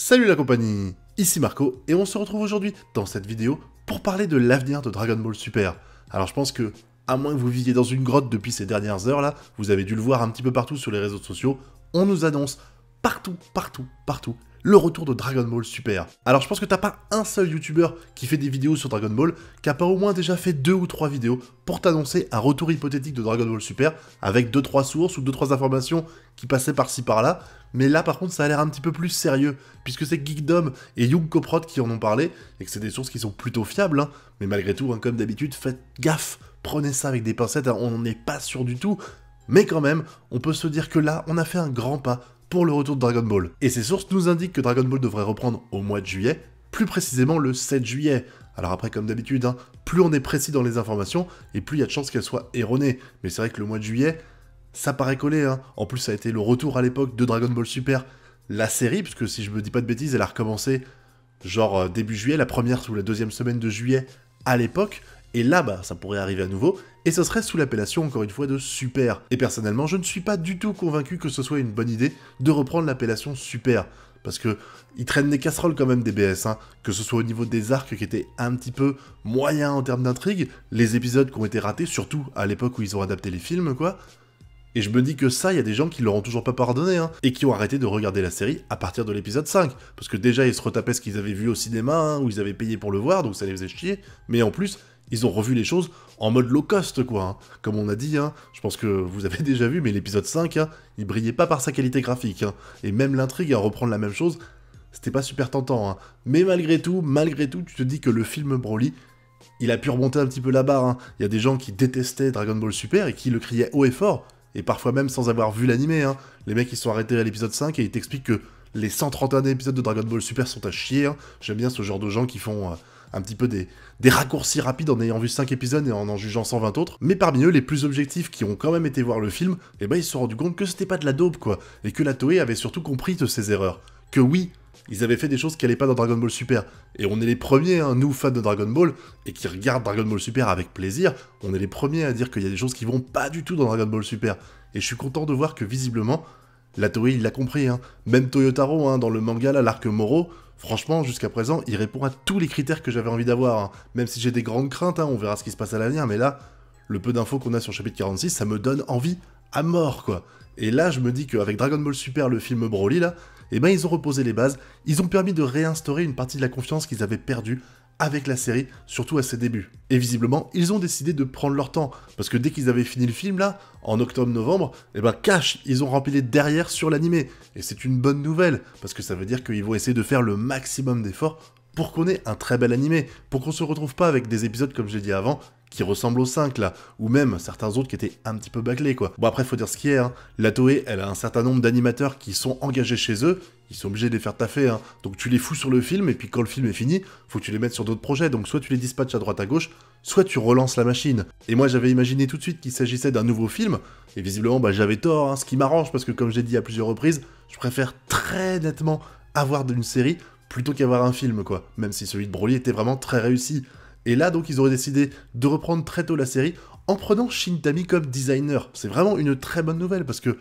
Salut la compagnie, ici Marco et on se retrouve aujourd'hui dans cette vidéo pour parler de l'avenir de Dragon Ball Super. Alors je pense que, à moins que vous viviez dans une grotte depuis ces dernières heures là, vous avez dû le voir un petit peu partout sur les réseaux sociaux, on nous annonce partout, partout, partout le retour de Dragon Ball Super. Alors je pense que t'as pas un seul youtubeur qui fait des vidéos sur Dragon Ball qui a pas au moins déjà fait deux ou trois vidéos pour t'annoncer un retour hypothétique de Dragon Ball Super avec deux trois sources ou deux trois informations qui passaient par-ci par-là. Mais là par contre ça a l'air un petit peu plus sérieux puisque c'est Geekdom et Young qui en ont parlé et que c'est des sources qui sont plutôt fiables. Hein. Mais malgré tout, hein, comme d'habitude, faites gaffe, prenez ça avec des pincettes, hein. on n'en est pas sûr du tout. Mais quand même, on peut se dire que là, on a fait un grand pas pour le retour de Dragon Ball. Et ces sources nous indiquent que Dragon Ball devrait reprendre au mois de juillet, plus précisément le 7 juillet. Alors après, comme d'habitude, hein, plus on est précis dans les informations, et plus il y a de chances qu'elles soient erronées. Mais c'est vrai que le mois de juillet, ça paraît collé. Hein. En plus, ça a été le retour à l'époque de Dragon Ball Super, la série, puisque si je me dis pas de bêtises, elle a recommencé genre euh, début juillet, la première ou la deuxième semaine de juillet à l'époque. Et là, bah, ça pourrait arriver à nouveau, et ce serait sous l'appellation encore une fois de super. Et personnellement, je ne suis pas du tout convaincu que ce soit une bonne idée de reprendre l'appellation super. Parce que ils traînent des casseroles quand même des BS, hein. que ce soit au niveau des arcs qui étaient un petit peu moyens en termes d'intrigue, les épisodes qui ont été ratés, surtout à l'époque où ils ont adapté les films, quoi. Et je me dis que ça, il y a des gens qui ont toujours pas pardonné, hein, et qui ont arrêté de regarder la série à partir de l'épisode 5. Parce que déjà, ils se retapaient ce qu'ils avaient vu au cinéma, ou hein, où ils avaient payé pour le voir, donc ça les faisait chier. Mais en plus, ils ont revu les choses en mode low cost, quoi. Hein. Comme on a dit, hein, je pense que vous avez déjà vu, mais l'épisode 5, hein, il brillait pas par sa qualité graphique. Et même l'intrigue à reprendre la même chose, c'était pas super tentant. Mais malgré tout, malgré tout, tu te dis que le film Broly, il a pu remonter un petit peu la barre. Il y a des gens qui détestaient Dragon Ball Super et qui le criaient haut et fort, et parfois même sans avoir vu l'animé. Les mecs, ils sont arrêtés à l'épisode 5 et ils t'expliquent que les 131 épisodes de Dragon Ball Super sont à chier. J'aime bien ce genre de gens qui font... Euh, un petit peu des, des raccourcis rapides en ayant vu 5 épisodes et en en jugeant 120 autres, mais parmi eux, les plus objectifs qui ont quand même été voir le film, et eh ben ils se sont rendus compte que c'était pas de la daube quoi, et que la Toei avait surtout compris de ses erreurs. Que oui, ils avaient fait des choses qui n'allaient pas dans Dragon Ball Super. Et on est les premiers, hein, nous fans de Dragon Ball, et qui regardent Dragon Ball Super avec plaisir, on est les premiers à dire qu'il y a des choses qui vont pas du tout dans Dragon Ball Super. Et je suis content de voir que visiblement, la Toei l'a compris. Hein. Même Toyotaro, hein, dans le manga, l'arc Moro, franchement, jusqu'à présent, il répond à tous les critères que j'avais envie d'avoir. Hein. Même si j'ai des grandes craintes, hein, on verra ce qui se passe à l'avenir, mais là, le peu d'infos qu'on a sur chapitre 46, ça me donne envie à mort, quoi. Et là, je me dis qu'avec Dragon Ball Super, le film Broly, là, eh ben, ils ont reposé les bases, ils ont permis de réinstaurer une partie de la confiance qu'ils avaient perdue avec la série, surtout à ses débuts. Et visiblement, ils ont décidé de prendre leur temps, parce que dès qu'ils avaient fini le film là, en octobre-novembre, et eh ben cash, ils ont rempli les derrière sur l'animé. Et c'est une bonne nouvelle, parce que ça veut dire qu'ils vont essayer de faire le maximum d'efforts pour qu'on ait un très bel animé, pour qu'on se retrouve pas avec des épisodes comme j'ai dit avant qui ressemble aux 5 là, ou même certains autres qui étaient un petit peu bâclés quoi. Bon après faut dire ce qu'il est hein. la Toei elle a un certain nombre d'animateurs qui sont engagés chez eux, ils sont obligés de les faire taffer, hein. donc tu les fous sur le film et puis quand le film est fini, faut que tu les mettes sur d'autres projets, donc soit tu les dispatches à droite à gauche, soit tu relances la machine. Et moi j'avais imaginé tout de suite qu'il s'agissait d'un nouveau film, et visiblement bah j'avais tort, hein. ce qui m'arrange parce que comme j'ai dit à plusieurs reprises, je préfère très nettement avoir une série plutôt qu'avoir un film quoi, même si celui de Broly était vraiment très réussi. Et là, donc, ils auraient décidé de reprendre très tôt la série en prenant Shintani comme designer. C'est vraiment une très bonne nouvelle parce que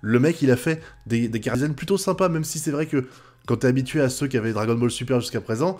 le mec, il a fait des, des plutôt sympas, même si c'est vrai que quand t'es habitué à ceux qui avaient Dragon Ball Super jusqu'à présent,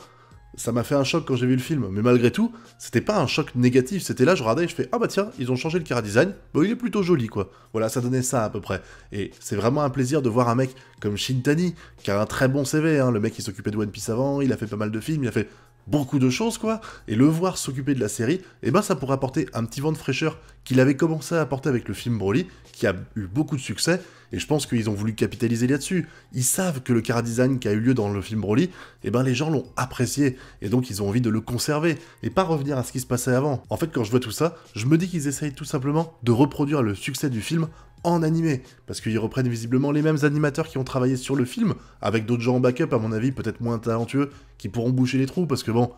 ça m'a fait un choc quand j'ai vu le film. Mais malgré tout, c'était pas un choc négatif. C'était là, je regardais et je fais Ah bah tiens, ils ont changé le cara design. Bon, il est plutôt joli quoi. Voilà, ça donnait ça à peu près. Et c'est vraiment un plaisir de voir un mec comme Shintani, qui a un très bon CV. Hein. Le mec, il s'occupait de One Piece avant, il a fait pas mal de films, il a fait beaucoup de choses, quoi, et le voir s'occuper de la série, et eh ben ça pourrait apporter un petit vent de fraîcheur qu'il avait commencé à apporter avec le film Broly, qui a eu beaucoup de succès, et je pense qu'ils ont voulu capitaliser là-dessus. Ils savent que le car design qui a eu lieu dans le film Broly, eh ben les gens l'ont apprécié, et donc ils ont envie de le conserver, et pas revenir à ce qui se passait avant. En fait, quand je vois tout ça, je me dis qu'ils essayent tout simplement de reproduire le succès du film en animé, parce qu'ils reprennent visiblement les mêmes animateurs qui ont travaillé sur le film, avec d'autres gens en backup, à mon avis, peut-être moins talentueux, qui pourront boucher les trous, parce que bon,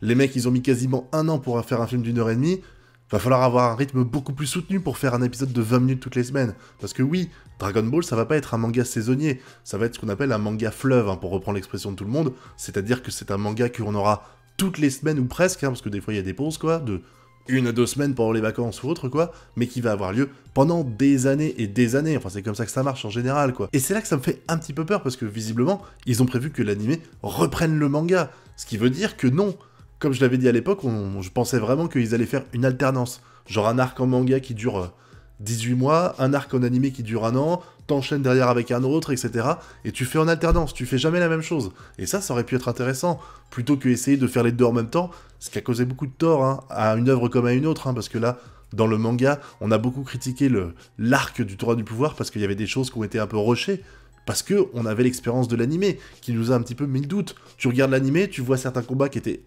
les mecs, ils ont mis quasiment un an pour faire un film d'une heure et demie, va falloir avoir un rythme beaucoup plus soutenu pour faire un épisode de 20 minutes toutes les semaines, parce que oui, Dragon Ball, ça va pas être un manga saisonnier, ça va être ce qu'on appelle un manga fleuve, hein, pour reprendre l'expression de tout le monde, c'est-à-dire que c'est un manga qu'on aura toutes les semaines ou presque, hein, parce que des fois il y a des pauses, quoi, de une à deux semaines pendant les vacances ou autre, quoi, mais qui va avoir lieu pendant des années et des années. Enfin, c'est comme ça que ça marche en général, quoi. Et c'est là que ça me fait un petit peu peur, parce que visiblement, ils ont prévu que l'anime reprenne le manga. Ce qui veut dire que non. Comme je l'avais dit à l'époque, je pensais vraiment qu'ils allaient faire une alternance. Genre un arc en manga qui dure euh, 18 mois, un arc en animé qui dure un an, t'enchaînes derrière avec un autre, etc. Et tu fais en alternance, tu fais jamais la même chose. Et ça, ça aurait pu être intéressant, plutôt que essayer de faire les deux en même temps, ce qui a causé beaucoup de tort hein, à une œuvre comme à une autre, hein, parce que là, dans le manga, on a beaucoup critiqué le l'arc du droit du pouvoir parce qu'il y avait des choses qui ont été un peu rushées. Parce que on avait l'expérience de l'animé qui nous a un petit peu mis le doute. Tu regardes l'animé, tu vois certains combats qui étaient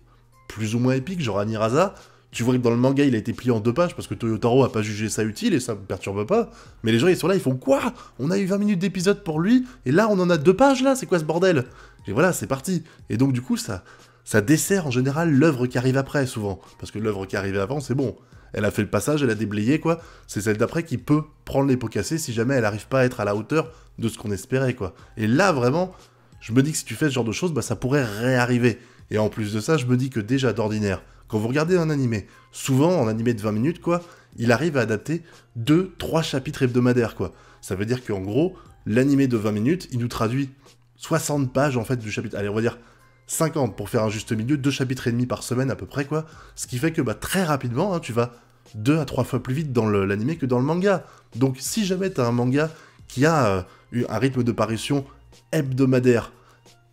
plus ou moins épiques, genre Aniraza, tu vois que dans le manga, il a été plié en deux pages parce que Toyotaro a pas jugé ça utile et ça me perturbe pas. Mais les gens, ils sont là, ils font quoi On a eu 20 minutes d'épisode pour lui et là, on en a deux pages là, c'est quoi ce bordel Et voilà, c'est parti. Et donc, du coup, ça, ça dessert en général l'œuvre qui arrive après, souvent. Parce que l'œuvre qui arrive avant, c'est bon. Elle a fait le passage, elle a déblayé, quoi. C'est celle d'après qui peut prendre les pots cassés si jamais elle arrive pas à être à la hauteur de ce qu'on espérait, quoi. Et là, vraiment, je me dis que si tu fais ce genre de choses, bah, ça pourrait réarriver. Et en plus de ça, je me dis que déjà d'ordinaire, quand vous regardez un animé, souvent en animé de 20 minutes, quoi, il arrive à adapter 2, 3 chapitres hebdomadaires, quoi. Ça veut dire qu'en gros, l'animé de 20 minutes, il nous traduit 60 pages, en fait, du chapitre. Allez, on va dire 50 pour faire un juste milieu, 2 chapitres et demi par semaine à peu près, quoi. Ce qui fait que, bah, très rapidement, hein, tu vas 2 à 3 fois plus vite dans l'animé que dans le manga. Donc, si jamais as un manga qui a euh, eu un rythme de parution hebdomadaire,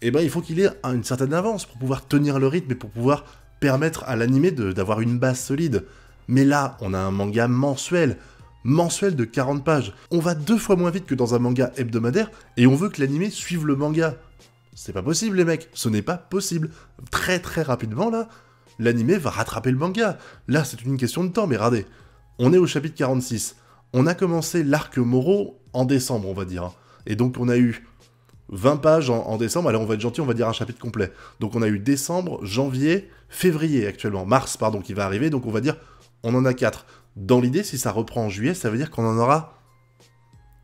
eh ben, il faut qu'il ait une certaine avance pour pouvoir tenir le rythme et pour pouvoir permettre à l'animé d'avoir une base solide. Mais là, on a un manga mensuel, mensuel de 40 pages. On va deux fois moins vite que dans un manga hebdomadaire, et on veut que l'animé suive le manga. C'est pas possible les mecs, ce n'est pas possible. Très très rapidement là, l'animé va rattraper le manga. Là, c'est une question de temps, mais regardez. On est au chapitre 46. On a commencé l'arc Moro en décembre, on va dire. Hein. Et donc on a eu 20 pages en, décembre. Alors on va être gentil, on va dire un chapitre complet. Donc on a eu décembre, janvier, février actuellement, mars pardon qui va arriver. Donc on va dire on en a 4. Dans l'idée, si ça reprend en juillet, ça veut dire qu'on en aura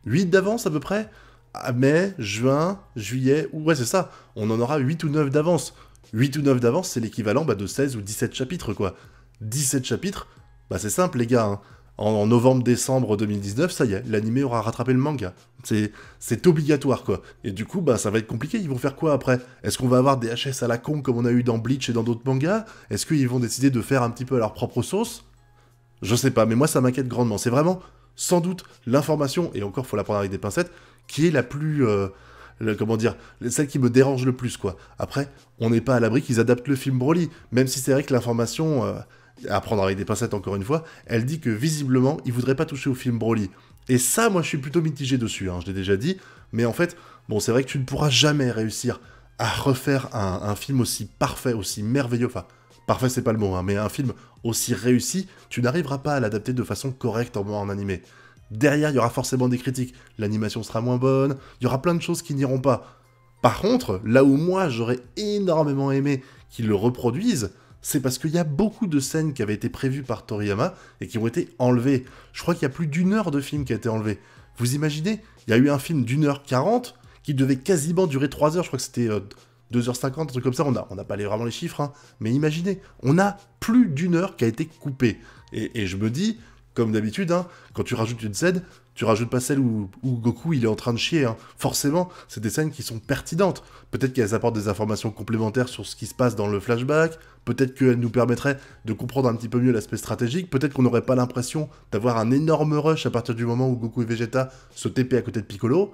8 d'avance à peu près. Ah, mai, juin, juillet, ouais c'est ça, on en aura 8 ou 9 d'avance. 8 ou 9 d'avance, c'est l'équivalent bah, de 16 ou 17 chapitres quoi. 17 chapitres, bah c'est simple les gars. Hein en, novembre-décembre 2019, ça y est, l'anime aura rattrapé le manga. C'est obligatoire, quoi. Et du coup, bah, ça va être compliqué. Ils vont faire quoi après Est-ce qu'on va avoir des HS à la con comme on a eu dans Bleach et dans d'autres mangas Est-ce qu'ils vont décider de faire un petit peu à leur propre sauce Je sais pas, mais moi, ça m'inquiète grandement. C'est vraiment, sans doute, l'information, et encore, faut la prendre avec des pincettes, qui est la plus. Euh, comment dire, celle qui me dérange le plus, quoi. Après, on n'est pas à l'abri qu'ils adaptent le film Broly, même si c'est vrai que l'information. Euh, à prendre avec des pincettes encore une fois, elle dit que visiblement, il voudrait pas toucher au film Broly. Et ça, moi, je suis plutôt mitigé dessus, hein, je l'ai déjà dit, mais en fait, bon, c'est vrai que tu ne pourras jamais réussir à refaire un, film aussi parfait, aussi merveilleux, enfin, parfait, c'est pas le mot, hein, mais un film aussi réussi, tu n'arriveras pas à l'adapter de façon correcte en, en animé. Derrière, il y aura forcément des critiques, l'animation sera moins bonne, il y aura plein de choses qui n'iront pas. Par contre, là où moi, j'aurais énormément aimé qu'ils le reproduisent, c'est parce qu'il y a beaucoup de scènes qui avaient été prévues par Toriyama et qui ont été enlevées. Je crois qu'il y a plus d'une heure de film qui a été enlevé. Vous imaginez Il y a eu un film d'une heure quarante qui devait quasiment durer trois heures, je crois que c'était euh, deux 2h50, un truc comme ça, on n'a on pas les, vraiment les chiffres, hein. mais imaginez, on a plus d'une heure qui a été coupée. Et, je me dis, comme d'habitude, hein, quand tu rajoutes une scène, tu rajoutes pas celle où, Goku il est en train de chier. Hein. Forcément, c'est des scènes qui sont pertinentes. Peut-être qu'elles apportent des informations complémentaires sur ce qui se passe dans le flashback, Peut-être qu'elle nous permettrait de comprendre un petit peu mieux l'aspect stratégique. Peut-être qu'on n'aurait pas l'impression d'avoir un énorme rush à partir du moment où Goku et Vegeta se TP à côté de Piccolo.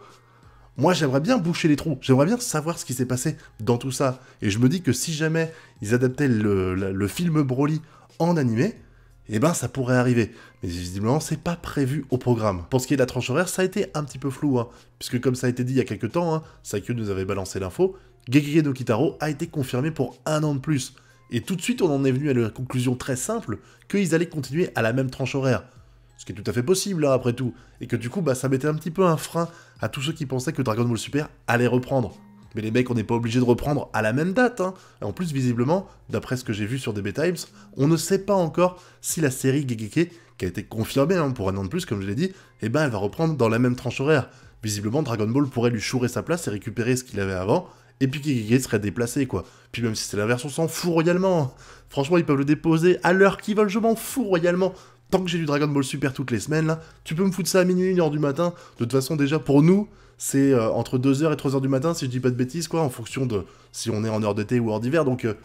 Moi, j'aimerais bien boucher les trous. J'aimerais bien savoir ce qui s'est passé dans tout ça. Et je me dis que si jamais ils adaptaient le, film Broly en animé, eh ben ça pourrait arriver. Mais visiblement, c'est pas prévu au programme. Pour ce qui est de la tranche horaire, ça a été un petit peu flou, hein. puisque comme ça a été dit il y a quelques temps, hein, nous avait balancé l'info, Gekige no Kitaro a été confirmé pour un an de plus. Et tout de suite, on en est venu à la conclusion très simple qu'ils allaient continuer à la même tranche horaire. Ce qui est tout à fait possible, hein, après tout. Et que du coup, bah, ça mettait un petit peu un frein à tous ceux qui pensaient que Dragon Ball Super allait reprendre. Mais les mecs, on n'est pas obligé de reprendre à la même date. Hein. Et en plus, visiblement, d'après ce que j'ai vu sur DB Times, on ne sait pas encore si la série Gegeke, qui a été confirmée hein, pour un an de plus, comme je l'ai dit, eh ben, elle va reprendre dans la même tranche horaire. Visiblement, Dragon Ball pourrait lui chourer sa place et récupérer ce qu'il avait avant, et puis qui serait déplacé, quoi. Puis même si c'est l'inverse, on s'en fout royalement. Hein. Franchement, ils peuvent le déposer à l'heure qu'ils veulent, je m'en fous royalement. Tant que j'ai du Dragon Ball Super toutes les semaines, là, tu peux me foutre ça à minuit, 1 heure du matin. De toute façon, déjà, pour nous, c'est euh, entre 2h et 3h du matin, si je dis pas de bêtises, quoi, en fonction de si on est en heure d'été ou heure d'hiver, donc... Euh,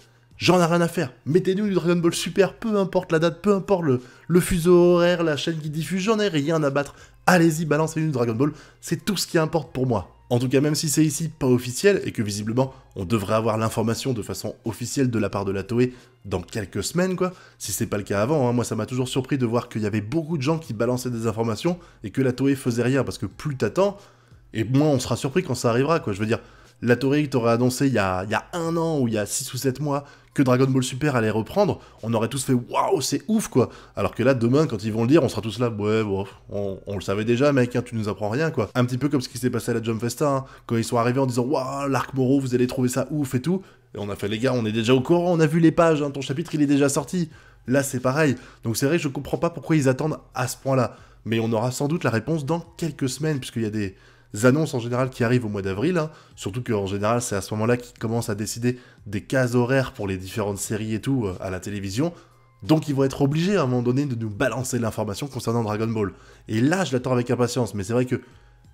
j'en ai rien à faire. Mettez-nous du Dragon Ball Super, peu importe la date, peu importe le, le fuseau horaire, la chaîne qui diffuse, j'en ai rien à battre. Allez-y, balancez-nous du Dragon Ball. C'est tout ce qui importe pour moi. En tout cas, même si c'est ici pas officiel et que visiblement on devrait avoir l'information de façon officielle de la part de la Toei dans quelques semaines, quoi, si c'est pas le cas avant, hein, moi ça m'a toujours surpris de voir qu'il y avait beaucoup de gens qui balançaient des informations et que la Toei faisait rien parce que plus t'attends, et moins on sera surpris quand ça arrivera, quoi. Je veux dire, la qui t'aurait annoncé il y, a, un an ou il y a 6 ou 7 mois que Dragon Ball Super allait reprendre, on aurait tous fait waouh, c'est ouf quoi. Alors que là, demain, quand ils vont le dire, on sera tous là, ouais, on, le savait déjà, mec, hein, tu nous apprends rien quoi. Un petit peu comme ce qui s'est passé à la Jump Festa, hein. quand ils sont arrivés en disant waouh, l'arc Moro, vous allez trouver ça ouf et tout. Et on a fait, les gars, on est déjà au courant, on a vu les pages, hein, ton chapitre il est déjà sorti. Là, c'est pareil. Donc c'est vrai je comprends pas pourquoi ils attendent à ce point-là. Mais on aura sans doute la réponse dans quelques semaines, puisqu'il y a des annonces en général qui arrivent au mois d'avril, hein, surtout qu'en général c'est à ce moment-là qu'ils commencent à décider des cases horaires pour les différentes séries et tout euh, à la télévision, donc ils vont être obligés à un moment donné de nous balancer l'information concernant Dragon Ball. Et là je l'attends avec impatience, mais c'est vrai que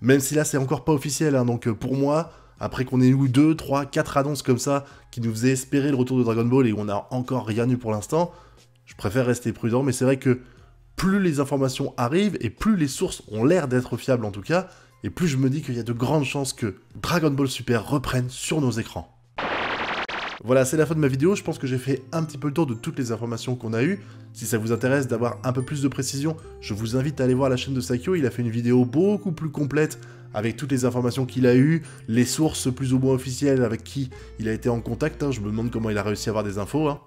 même si là c'est encore pas officiel, hein, donc euh, pour moi, après qu'on ait eu 2, 3, 4 annonces comme ça qui nous faisaient espérer le retour de Dragon Ball et on n'a encore rien eu pour l'instant, je préfère rester prudent, mais c'est vrai que plus les informations arrivent et plus les sources ont l'air d'être fiables en tout cas, et plus je me dis qu'il y a de grandes chances que Dragon Ball Super reprenne sur nos écrans. Voilà, c'est la fin de ma vidéo, je pense que j'ai fait un petit peu le tour de toutes les informations qu'on a eues. Si ça vous intéresse d'avoir un peu plus de précision, je vous invite à aller voir la chaîne de Sakio, il a fait une vidéo beaucoup plus complète avec toutes les informations qu'il a eues, les sources plus ou moins officielles avec qui il a été en contact, hein. je me demande comment il a réussi à avoir des infos. Hein.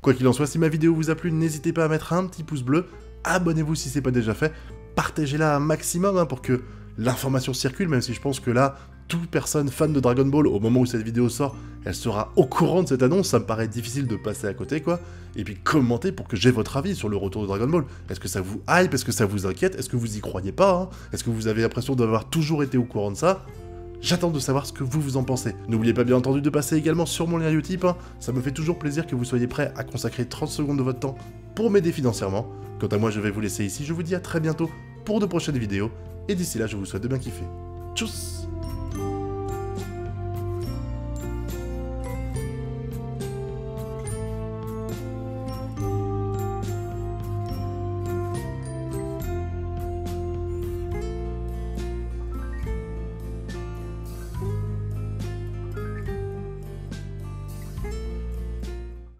Quoi qu'il en soit, si ma vidéo vous a plu, n'hésitez pas à mettre un petit pouce bleu, abonnez-vous si ce c'est pas déjà fait, partagez-la un maximum hein, pour que l'information circule, même si je pense que là, toute personne fan de Dragon Ball au moment où cette vidéo sort, elle sera au courant de cette annonce, ça me paraît difficile de passer à côté quoi. Et puis commentez pour que j'ai votre avis sur le retour de Dragon Ball. Est-ce que ça vous hype Est-ce que ça vous inquiète Est-ce que vous y croyez pas hein? Est-ce que vous avez l'impression d'avoir toujours été au courant de ça J'attends de savoir ce que vous vous en pensez. N'oubliez pas bien entendu de passer également sur mon lien Utip, hein. ça me fait toujours plaisir que vous soyez prêts à consacrer 30 secondes de votre temps pour m'aider financièrement. Quant à moi, je vais vous laisser ici, je vous dis à très bientôt pour de prochaines vidéos, et d'ici là, je vous souhaite de bien kiffer. Tchuss